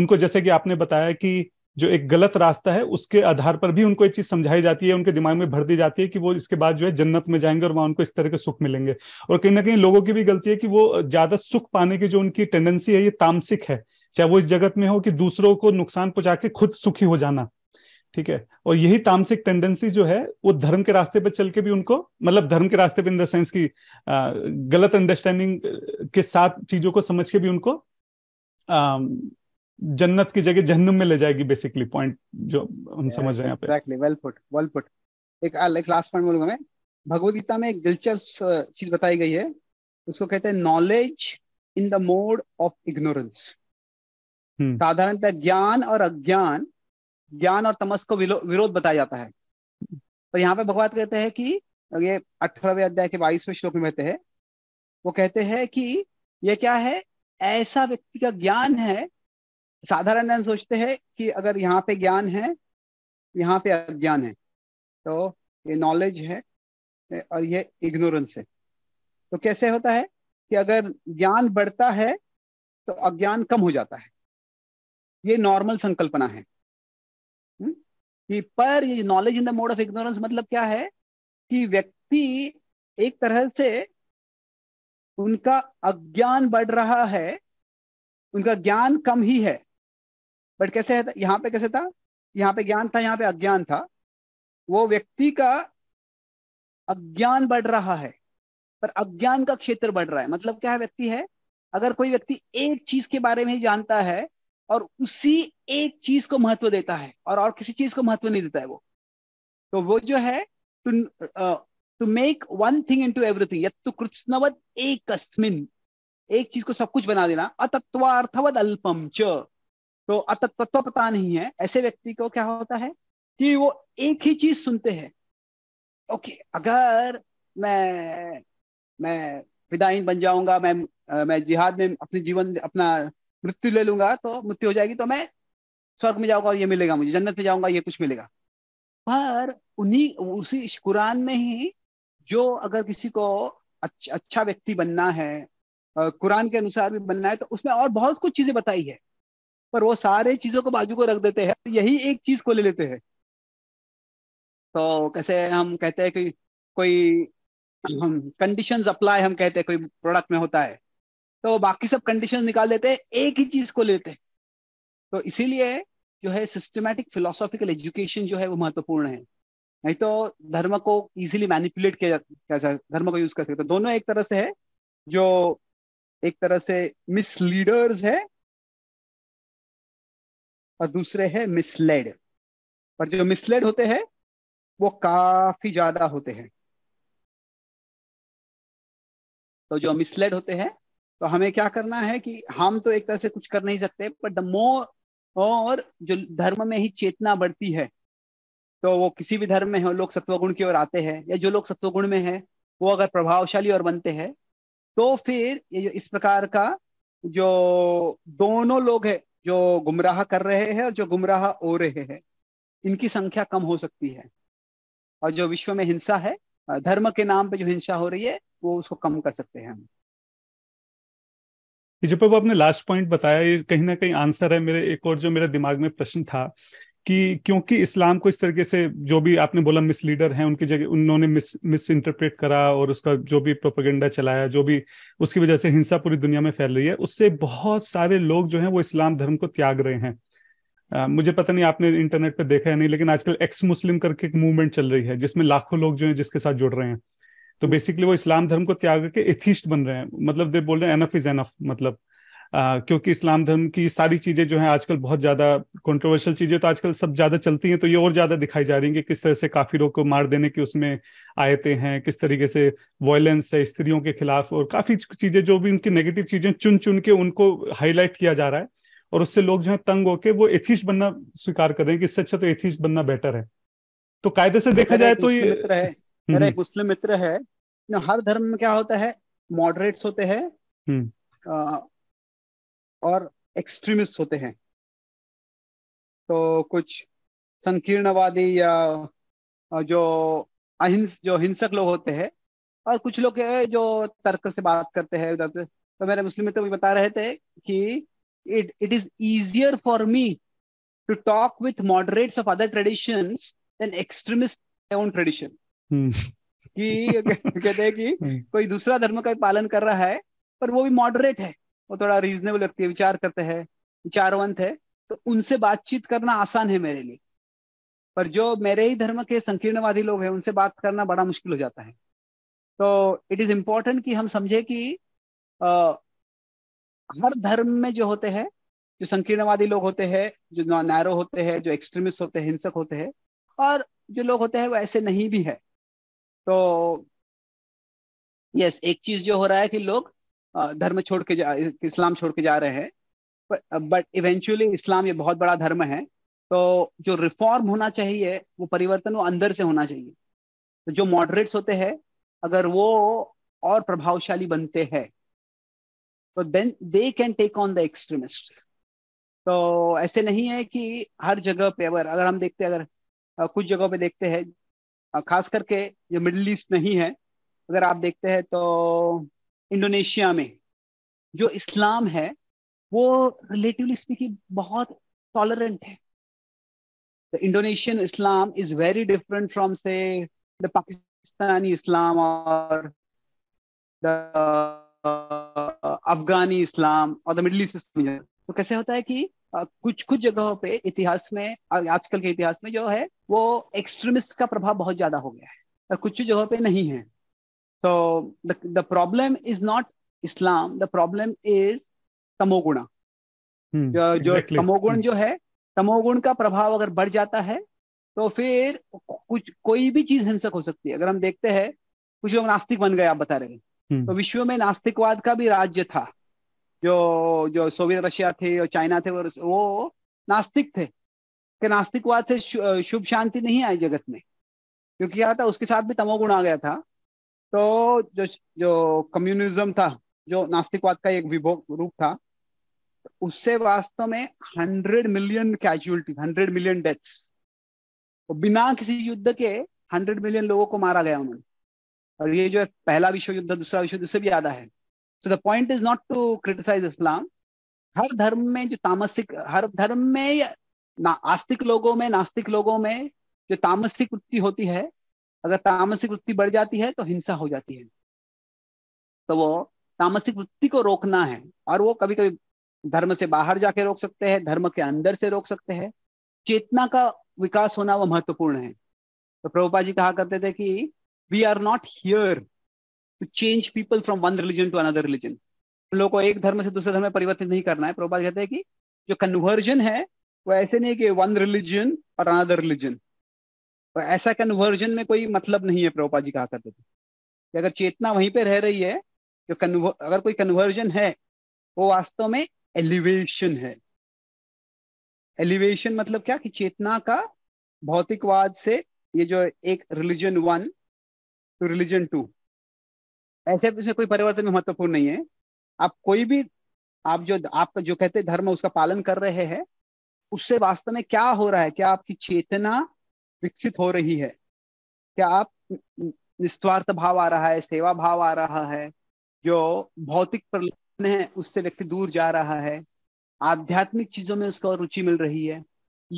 Speaker 1: उनको जैसे कि आपने बताया कि जो एक गलत रास्ता है उसके आधार पर भी उनको एक चीज समझाई जाती है उनके दिमाग में भर दी जाती है कि वो इसके बाद जो है जन्नत में जाएंगे और वहां उनको इस तरह के सुख मिलेंगे और कहीं ना कहीं लोगों की भी गलती है कि वो ज्यादा सुख पाने की जो उनकी टेंडेंसी है ये तामसिक है चाहे वो इस जगत में हो कि दूसरों को नुकसान पहुंचा के खुद सुखी हो जाना ठीक है और यही तामसिक टेंडेंसी जो है वो धर्म के रास्ते पर चल के भी उनको मतलब धर्म के रास्ते पर इन द सेंस की आ, गलत अंडरस्टैंडिंग के साथ चीजों को समझ के भी उनको जन्नत की जगह जहनुम में ले जाएगी बेसिकली पॉइंट जो हम yeah, समझ रहे हैं
Speaker 2: exactly well put well put एक लास्ट पॉइंट बोलूंगा मैं भगवत गीता में एक दिलचस्प चीज बताई गई है उसको कहते हैं knowledge in the mode of ignorance साधारणतः ज्ञान और अज्ञान ज्ञान और तमस को विरोध बताया जाता है तो यहाँ पे भगवान कहते हैं कि ये अठारहवें अध्याय के बाईसवें श्लोक में कहते हैं वो कहते हैं कि ये क्या है ऐसा व्यक्ति का ज्ञान है साधारण जन सोचते हैं कि अगर यहाँ पे ज्ञान है यहाँ पे अज्ञान है तो ये नॉलेज है और ये इग्नोरेंस है तो कैसे होता है कि अगर ज्ञान बढ़ता है तो अज्ञान कम हो जाता है ये नॉर्मल संकल्पना है हम्म? कि पर ये knowledge in the mode of ignorance मतलब क्या है कि व्यक्ति एक तरह से उनका अज्ञान बढ़ रहा है उनका ज्ञान कम ही है बट कैसे है यहाँ पे कैसे था यहाँ पे ज्ञान था यहाँ पे अज्ञान था वो व्यक्ति का अज्ञान बढ़ रहा है पर अज्ञान का क्षेत्र बढ़ रहा है मतलब क्या है व्यक्ति है अगर कोई व्यक्ति एक चीज के बारे में जानता है और उसी एक चीज को महत्व देता है और और किसी चीज को महत्व नहीं देता है वो तो वो जो है to to make one thing into everything यत्तु एक एक चीज को सब कुछ बना देना अतत्वार्थवद अल्पम च तो अतत्व पता नहीं है ऐसे व्यक्ति को क्या होता है कि वो एक ही चीज सुनते हैं ओके अगर मैं मैं विदाइन बन जाऊंगा मैं मैं जिहाद में अपने जीवन अपना मृत्यु ले लूंगा तो मृत्यु हो जाएगी तो मैं स्वर्ग में जाऊंगा और ये मिलेगा मुझे जन्नत में जाऊंगा ये कुछ मिलेगा पर उन्हीं उसी कुरान में ही जो अगर किसी को अच्छा, अच्छा व्यक्ति बनना है कुरान के अनुसार भी बनना है तो उसमें और बहुत कुछ चीजें बताई है पर वो सारे चीजों को बाजू को रख देते हैं तो यही एक चीज को ले लेते हैं तो कैसे हम कहते हैं कि कोई हम कंडीशंस अप्लाई हम कहते हैं कोई प्रोडक्ट में होता है तो बाकी सब कंडीशन निकाल देते हैं एक ही चीज को लेते हैं तो इसीलिए जो है सिस्टमेटिक फिलोसॉफिकल एजुकेशन जो है वो महत्वपूर्ण है नहीं तो धर्म को इजीली मैनिपुलेट किया जा धर्म को यूज कर सकते तो दोनों एक तरह से है जो एक तरह से मिसलीडर्स है और दूसरे है मिसलेड और जो मिसलेड होते हैं वो काफी ज्यादा होते हैं तो जो मिसलेड होते हैं तो हमें क्या करना है कि हम तो एक तरह से कुछ कर नहीं सकते बट द मोर और जो धर्म में ही चेतना बढ़ती है तो वो किसी भी धर्म में है लोग सत्वगुण की ओर आते हैं या जो लोग सत्वगुण में है वो अगर प्रभावशाली और बनते हैं तो फिर ये जो इस प्रकार का जो दोनों लोग है जो गुमराह कर रहे हैं और जो गुमराह हो रहे हैं इनकी संख्या कम हो सकती है और जो विश्व में हिंसा है धर्म के नाम पे जो हिंसा हो रही है वो उसको कम कर सकते हैं हम
Speaker 1: जब आपने लास्ट पॉइंट बताया ये कहीं ना कहीं आंसर है मेरे एक और जो मेरे दिमाग में प्रश्न था कि क्योंकि इस्लाम को इस तरीके से जो भी आपने बोला मिसलीडर हैं उनकी जगह उन्होंने मिस मिस इंटरप्रेट करा और उसका जो भी प्रोपेगेंडा चलाया जो भी उसकी वजह से हिंसा पूरी दुनिया में फैल रही है उससे बहुत सारे लोग जो हैं वो इस्लाम धर्म को त्याग रहे हैं आ, मुझे पता नहीं आपने इंटरनेट पर देखा है नहीं लेकिन आजकल एक्स मुस्लिम करके एक मूवमेंट चल रही है जिसमें लाखों लोग जो है जिसके साथ जुड़ रहे हैं तो हम्म। बेसिकली वो इस्लाम धर्म को त्याग के एथिस्ट बन रहे हैं मतलब दे बोल रहे हैं एनफ इज एनफ मतलब क्योंकि इस्लाम धर्म की सारी चीजें जो है आजकल बहुत ज्यादा कंट्रोवर्शियल चीजें तो आजकल सब ज्यादा चलती हैं तो ये और ज्यादा दिखाई जा रही है कि किस तरह से काफिरों को मार देने की उसमें आयते हैं किस तरीके से वॉयलेंस है स्त्रियों के खिलाफ और काफी चीजें जो भी उनकी नेगेटिव चीजें चुन चुन के उनको हाईलाइट किया जा रहा है और उससे लोग जो है तंग होकर वो एथिस्ट बनना स्वीकार कर रहे हैं कि इससे अच्छा तो एथिस्ट बनना बेटर है तो कायदे से देखा जाए तो ये हम्म, मेरा हम्म। एक मुस्लिम मित्र है
Speaker 2: हर धर्म में क्या होता है मॉडरेट्स होते हैं हम्म। और एक्सट्रीमिस्ट होते हैं तो कुछ संकीर्णवादी या जो अहिंस जो हिंसक लोग होते हैं और कुछ लोग है जो तर्क से बात करते हैं उधर तो मेरे मुस्लिम मित्र तो बता रहे थे कि it it is easier for me to talk with moderates of other tradition than extremist own tradition कि कहते हैं कि hmm. कोई दूसरा धर्म का पालन कर रहा है पर वो भी मॉडरेट है वो थोड़ा रीजनेबल व्यक्ति है विचार करते हैं विचारवंत है तो उनसे बातचीत करना आसान है मेरे लिए पर जो मेरे ही धर्म के संकीर्णवादी लोग हैं उनसे बात करना बड़ा मुश्किल हो जाता है तो इट इज इम्पोर्टेंट कि हम समझे कि आ, हर धर्म में जो होते हैं जो संकीर्णवादी लोग होते हैं जो नैरो होते हैं जो एक्सट्रीमिस्ट होते हैं हिंसक होते हैं और जो लोग होते हैं वो ऐसे नहीं भी है तो यस एक चीज जो हो रहा है कि लोग धर्म छोड़ के जा इस्लाम छोड़ के जा रहे हैं बट इवेंचुअली इस्लाम ये बहुत बड़ा धर्म है तो जो रिफॉर्म होना चाहिए वो परिवर्तन वो अंदर से होना चाहिए तो जो मॉडरेट्स होते हैं अगर वो और प्रभावशाली बनते हैं तो then they can take on the extremist तो ऐसे नहीं है कि हर जगह पे अगर अगर हम देखते अगर कुछ जगहों पे देखते हैं खास करके जो मिडिल ईस्ट नहीं है अगर आप देखते हैं तो इंडोनेशिया में जो इस्लाम है वो रिलेटिवली स्पीकिंग बहुत टॉलरेंट है the Indonesian Islam is very different from से द पाकिस्तानी इस्लाम और द अफगानी इस्लाम और the the east Islam uh, तो कैसे होता है कि uh, कुछ कुछ जगहों पे इतिहास में आजकल के इतिहास में जो है वो एक्सट्रीमिस्ट का प्रभाव बहुत ज्यादा हो गया है और कुछ जगहों पे नहीं है So the, the problem is not Islam. The problem is तमोगुणा hmm, जो exactly. जो exactly. तमोगुण hmm. जो है तमोगुण का प्रभाव अगर बढ़ जाता है तो फिर कुछ कोई भी चीज हिंसक हो सकती है अगर हम देखते हैं कुछ लोग नास्तिक बन गए आप बता रहे हैं hmm. तो विश्व में नास्तिकवाद का भी राज्य था जो जो सोवियत रशिया थे और चाइना थे वो नास्तिक थे कि नास्तिकवाद से शुभ शांति नहीं आई जगत में क्योंकि क्या था उसके साथ भी तमोगुण आ गया था तो जो जो कम्युनिज्म था जो नास्तिकवाद का एक विभोग रूप था उससे वास्तव में hundred million casualty hundred million deaths तो बिना किसी युद्ध के हंड्रेड मिलियन लोगों को मारा गया उन्होंने और ये जो है पहला विश्व युद्ध दूसरा विश्व युद्ध से भी ज्यादा है so the point is not to criticise Islam हर धर्म में जो तामसिक हर धर्म में ना आस्तिक लोगों में नास्तिक लोगों में जो तामसिक वृत्ति होती है अगर तामसिक वृत्ति बढ़ जाती है तो हिंसा हो जाती है तो वो तामसिक वृत्ति को रोकना है और वो कभी कभी धर्म से बाहर जाके रोक सकते हैं धर्म के अंदर से रोक सकते हैं चेतना का विकास होना वो महत्वपूर्ण है तो प्रभुपा जी कहा करते थे कि we are not here to change people from one religion to another religion लोगों को एक धर्म से दूसरे धर्म में परिवर्तित नहीं करना है प्रभुपा कहते हैं कि जो कन्वर्जन है वो ऐसे नहीं कि वन रिलीजन और अनदर रिलीजन पर तो ऐसा कन्वर्जन में कोई मतलब नहीं है प्रभुपा जी कहा करते थे कि अगर चेतना वहीं पे रह रही है जो कन्वर अगर कोई कन्वर्जन है वो वास्तव में एलिवेशन है एलिवेशन मतलब क्या कि चेतना का भौतिकवाद से ये जो एक religion one two religion two ऐसे इसमें कोई परिवर्तन में महत्वपूर्ण नहीं है आप कोई भी आप जो आपका जो कहते धर्म उसका पालन कर रहे हैं उससे वास्तव में क्या हो रहा है क्या आपकी चेतना विकसित हो रही है क्या आप निस्वार्थ भाव आ रहा है सेवा भाव आ रहा है जो भौतिक प्रलोभन है उससे व्यक्ति दूर जा रहा है आध्यात्मिक चीजों में उसको रुचि मिल रही है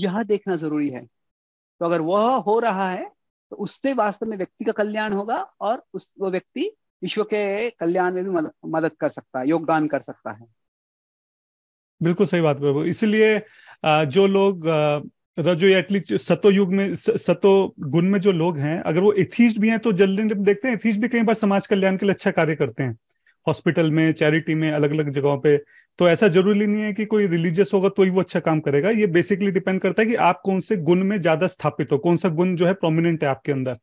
Speaker 2: यह देखना जरूरी है तो अगर वह हो रहा है तो उससे वास्तव में व्यक्ति का कल्याण होगा और उस वो व्यक्ति विश्व के कल्याण में भी मदद, मदद कर सकता है योगदान कर सकता है
Speaker 1: बिल्कुल सही बात प्रभु इसलिए जो लोग रजो या एटलीस्ट सतो युग में सतो गुण में जो लोग हैं अगर वो एथीस्ट भी हैं तो जल्दी देखते हैं एथीस्ट भी कई बार समाज कल्याण के लिए अच्छा कार्य करते हैं हॉस्पिटल में चैरिटी में अलग अलग जगहों पे तो ऐसा जरूरी नहीं है कि कोई रिलीजियस होगा तो ही वो अच्छा काम करेगा ये बेसिकली डिपेंड करता है कि आप कौन से गुण में ज्यादा स्थापित हो कौन सा गुण जो है प्रोमिनेंट है आपके अंदर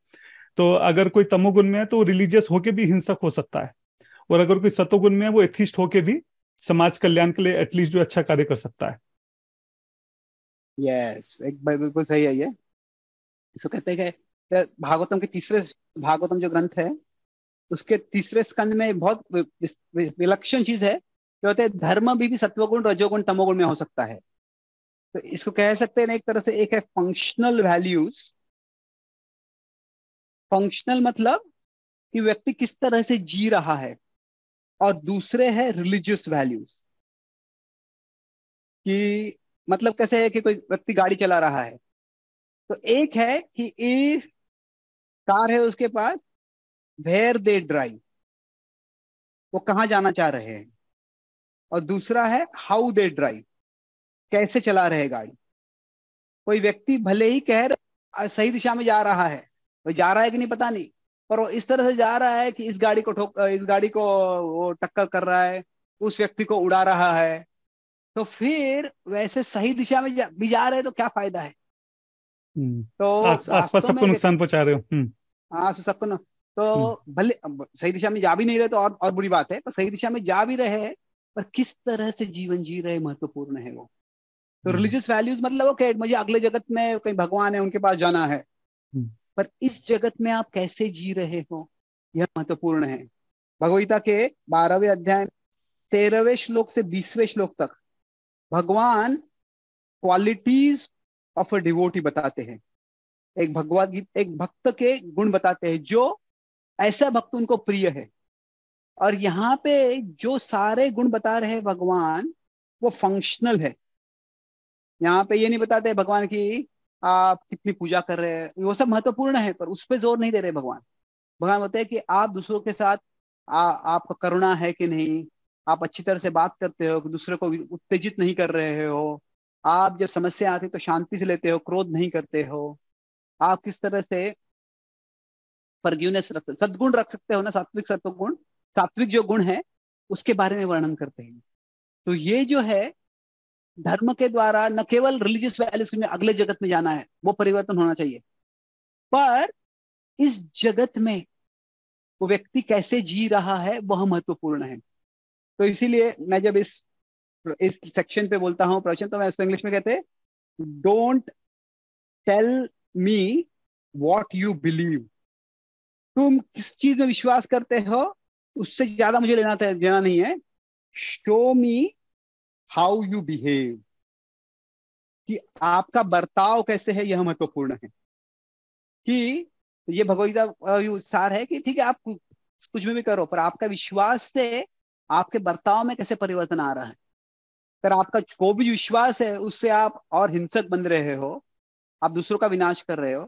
Speaker 1: तो अगर कोई तमोगुण में है तो रिलीजियस होके भी हिंसक हो सकता है और अगर कोई सतोगुण में है वो एथिस्ट होके भी समाज कल्याण के लिए एटलीस्ट जो अच्छा कार्य कर सकता है
Speaker 2: यस एक बिल्कुल सही है ये इसको कहते हैं कि भागवतम के तीसरे भागवतम जो ग्रंथ है उसके तीसरे स्कंद में बहुत विलक्षण चीज है क्या होते धर्म भी, भी सत्वगुण रजोगुण तमोगुण में हो सकता है तो इसको कह सकते हैं ना एक तरह से एक है फंक्शनल वैल्यूज फंक्शनल मतलब कि व्यक्ति किस तरह से जी रहा है और दूसरे है रिलीजियस वैल्यूज कि मतलब कैसे है कि कोई व्यक्ति गाड़ी चला रहा है तो एक है कि इफ कार है उसके पास भेर दे ड्राइव वो कहाँ जाना चाह रहे हैं और दूसरा है हाउ दे ड्राइव कैसे चला रहे गाड़ी कोई व्यक्ति भले ही कह सही दिशा में जा रहा है वो जा रहा है कि नहीं पता नहीं पर वो इस तरह से जा रहा है कि इस गाड़ी को ठोक इस गाड़ी को वो टक्कर कर रहा है उस व्यक्ति को उड़ा रहा है तो फिर वैसे सही दिशा में जा, भी जा रहे तो क्या फायदा है हम्म। तो आसपास सबको नुकसान
Speaker 1: पहुंचा रहे हो हम्म।
Speaker 2: हाँ सबको न तो हम्म। भले सही दिशा में जा भी नहीं रहे तो और और बुरी बात है पर सही दिशा में जा भी रहे हैं पर किस तरह से जीवन जी रहे महत्वपूर्ण है वो तो रिलीजियस वैल्यूज मतलब ओके मुझे अगले जगत में कहीं भगवान है उनके पास जाना है पर इस जगत में आप कैसे जी रहे हो यह महत्वपूर्ण है भगवीता के बारहवें अध्याय तेरहवें श्लोक से बीसवें श्लोक तक भगवान क्वालिटीज ऑफ अ डिवोटी बताते हैं एक भगवान एक भक्त के गुण बताते हैं जो ऐसा भक्त उनको प्रिय है और यहाँ पे जो सारे गुण बता रहे हैं भगवान वो फंक्शनल है यहाँ पे ये नहीं बताते भगवान की आप कितनी पूजा कर रहे हैं वो सब महत्वपूर्ण है पर उस पर जोर नहीं दे रहे भगवान भगवान बोलते हैं कि आप दूसरों के साथ आ, आपका करुणा है कि नहीं आप अच्छी तरह से बात करते हो दूसरे को उत्तेजित नहीं कर रहे हो आप जब समस्या आती तो शांति से लेते हो क्रोध नहीं करते हो आप किस तरह से फर्ग्यूनेस रख सदगुण रख सकते हो ना सात्विक सत्व गुण सात्विक जो गुण है उसके बारे में वर्णन करते हैं तो ये जो है धर्म के द्वारा न केवल रिलीजियस वैल्यूज में अगले जगत में जाना है वो परिवर्तन होना चाहिए पर इस जगत में वो व्यक्ति कैसे जी रहा है वह महत्वपूर्ण है तो इसीलिए मैं जब इस इस सेक्शन पे बोलता हूँ प्रवचन तो मैं उसको इंग्लिश में कहते don't tell me what you believe तुम किस चीज में विश्वास करते हो उससे ज्यादा मुझे लेना देना नहीं है show me how you behave कि आपका बर्ताव कैसे है यह महत्वपूर्ण है कि ये भगवदगीता सार है कि ठीक है आप कुछ भी करो पर आपका विश्वास से आपके बर्ताव में कैसे परिवर्तन आ रहा है अगर आपका को भी विश्वास है उससे आप और हिंसक बन रहे हो आप दूसरों का विनाश कर रहे हो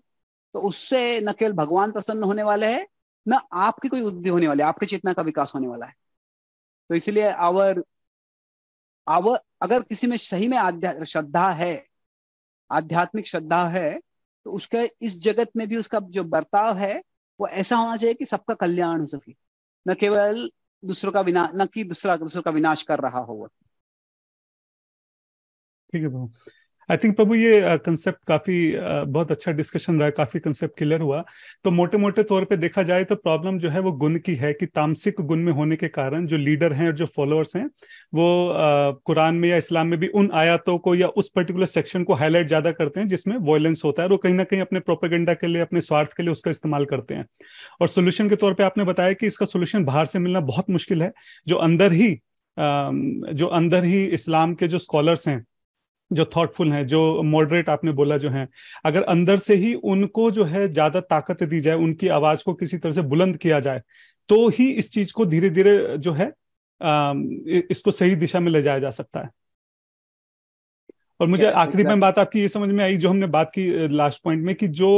Speaker 2: तो उससे न केवल भगवान प्रसन्न होने वाले हैं न आपकी कोई उद्धि होने वाली है आपकी चेतना का विकास होने वाला है तो इसलिए आवर आवर अगर किसी में सही में श्रद्धा है आध्यात्मिक श्रद्धा है तो उसके इस जगत में भी उसका जो बर्ताव है वो ऐसा होना चाहिए कि सबका कल्याण हो सके न केवल दूसरों का विनाश न कि दूसरा दूसरों का विनाश कर रहा हो ठीक
Speaker 1: है आई थिंक प्रभु ये कंसेप्ट काफी बहुत अच्छा डिस्कशन रहा काफी कंसेप्ट क्लियर हुआ तो मोटे मोटे तौर पे देखा जाए तो प्रॉब्लम जो है वो गुण की है कि तामसिक गुण में होने के कारण जो लीडर हैं और जो फॉलोअर्स हैं वो कुरान में या इस्लाम में भी उन आयातों को या उस पर्टिकुलर सेक्शन को हाईलाइट ज्यादा करते हैं जिसमें वॉयलेंस होता है और वो कहीं ना कहीं अपने प्रोपेगेंडा के लिए अपने स्वार्थ के लिए उसका इस्तेमाल करते हैं और सोल्यूशन के तौर पर आपने बताया कि इसका सोल्यूशन बाहर से मिलना बहुत मुश्किल है जो अंदर ही जो अंदर ही इस्लाम के जो स्कॉलर्स हैं जो थॉटफुल हैं जो मॉडरेट आपने बोला जो हैं अगर अंदर से ही उनको जो है ज्यादा ताकत दी जाए उनकी आवाज को किसी तरह से बुलंद किया जाए तो ही इस चीज को धीरे धीरे जो है आ, इसको सही दिशा में ले जाया जा सकता है और मुझे आखिरी में बात आपकी ये समझ में आई जो हमने बात की लास्ट पॉइंट में कि जो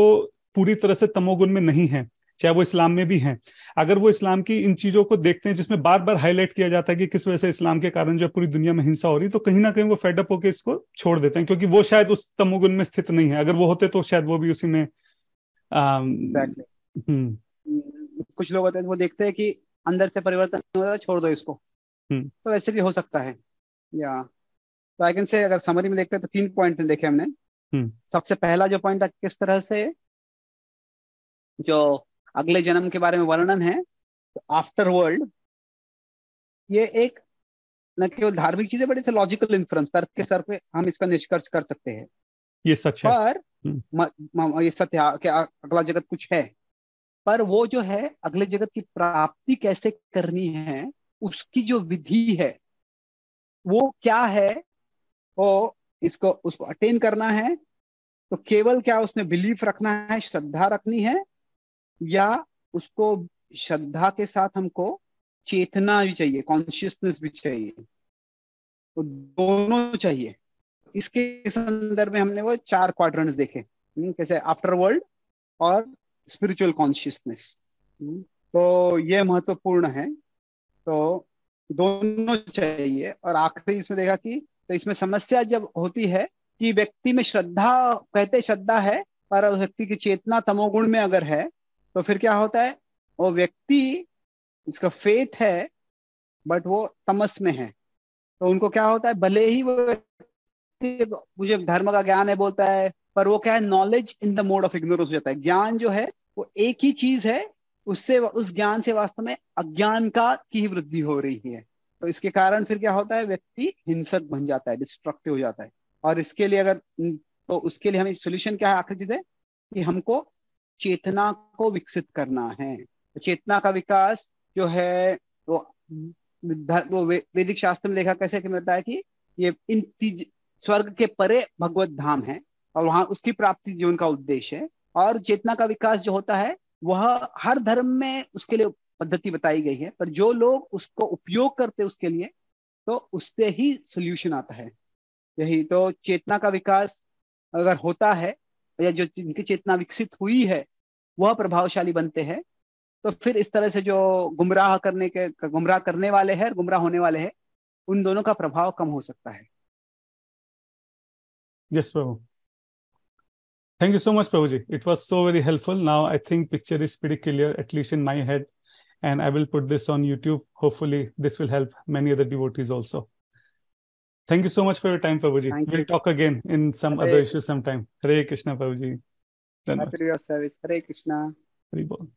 Speaker 1: पूरी तरह से तमोगुण में नहीं है चाहे वो इस्लाम में भी हैं अगर वो इस्लाम की इन चीजों को देखते हैं जिसमें बार बार हाईलाइट किया जाता है कि किस वजह से इस्लाम के कारण जो पूरी दुनिया में हिंसा हो रही है तो कहीं ना कहीं वो फेडअप होकर इसको छोड़ देते हैं क्योंकि वो शायद उस तमोगुन में स्थित नहीं है अगर वो होते तो शायद वो भी उसी में हम्म। हम्म, कुछ लोग होते हैं वो देखते हैं कि अंदर से परिवर्तन होता छोड़ दो इसको हम्म। तो वैसे
Speaker 2: भी हो सकता है या तो आई कैन से अगर समरी में देखते हैं तो तीन पॉइंट देखे हमने सबसे पहला जो पॉइंट था किस तरह से जो अगले जन्म के बारे में वर्णन है तो आफ्टर वर्ल्ड ये एक न केवल धार्मिक चीज है बट इसे लॉजिकल इन्फ्लुएंस तर्क के सर पे हम इसका निष्कर्ष कर सकते हैं
Speaker 1: ये सच है पर
Speaker 2: हम्म। म, म, ये सत्य अगला जगत कुछ है पर वो जो है अगले जगत की प्राप्ति कैसे करनी है उसकी जो विधि है वो क्या है वो इसको उसको अटेन करना है तो केवल क्या उसमें बिलीफ रखना है श्रद्धा रखनी है या उसको श्रद्धा के साथ हमको चेतना भी चाहिए कॉन्शियसनेस भी चाहिए तो दोनों चाहिए इसके संदर्भ में हमने वो चार क्वाड्रेंट्स देखे कैसे आफ्टर वर्ल्ड और स्पिरिचुअल हम्म, कॉन्शियसनेस तो ये महत्वपूर्ण है तो दोनों चाहिए और आखिरी इसमें देखा कि तो इसमें समस्या जब होती है कि व्यक्ति में श्रद्धा कहते श्रद्धा है पर व्यक्ति की चेतना तमोगुण में अगर है तो फिर क्या होता है वो व्यक्ति इसका फेथ है बट वो तमस में है तो उनको क्या होता है भले ही वो मुझे धर्म का ज्ञान है बोलता है पर वो क्या है knowledge in the mode of ignorance हो जाता है ज्ञान जो है वो एक ही चीज है उससे उस ज्ञान से वास्तव में अज्ञान का की वृद्धि हो रही है तो इसके कारण फिर क्या होता है व्यक्ति हिंसक बन जाता है डिस्ट्रक्टिव हो जाता है और इसके लिए अगर तो उसके लिए हमें सोल्यूशन क्या है आखिर चीज है कि हमको चेतना को विकसित करना है चेतना का विकास जो है वो वो वैदिक शास्त्र में देखा कैसे मिलता है कि ये इन तीज स्वर्ग के परे भगवत धाम है और वहां उसकी प्राप्ति जीवन का उद्देश्य है और चेतना का विकास जो होता है वह हर धर्म में उसके लिए पद्धति बताई गई है पर जो लोग उसको उपयोग करते उसके लिए तो उससे ही सोल्यूशन आता है यही तो चेतना का विकास अगर होता है या जो जिनकी चेतना विकसित हुई है वह प्रभावशाली बनते हैं तो फिर इस तरह से जो गुमराह करने के गुमराह करने वाले हैं गुमराह होने वाले हैं उन दोनों का प्रभाव कम हो सकता है
Speaker 1: yes Prabhu thank you so much प्रभु जी it was so very helpful now I think picture is pretty clear at least in my head and I will put this on YouTube. Hopefully, this will help many other devotees also. Thank you so much for your time, Prabhuji. Thank we'll you. talk again in some Hare. other issue sometime. Hare Krishna, Prabhuji. Happy to
Speaker 2: be of service. Hare Krishna.
Speaker 1: Hare Krishna.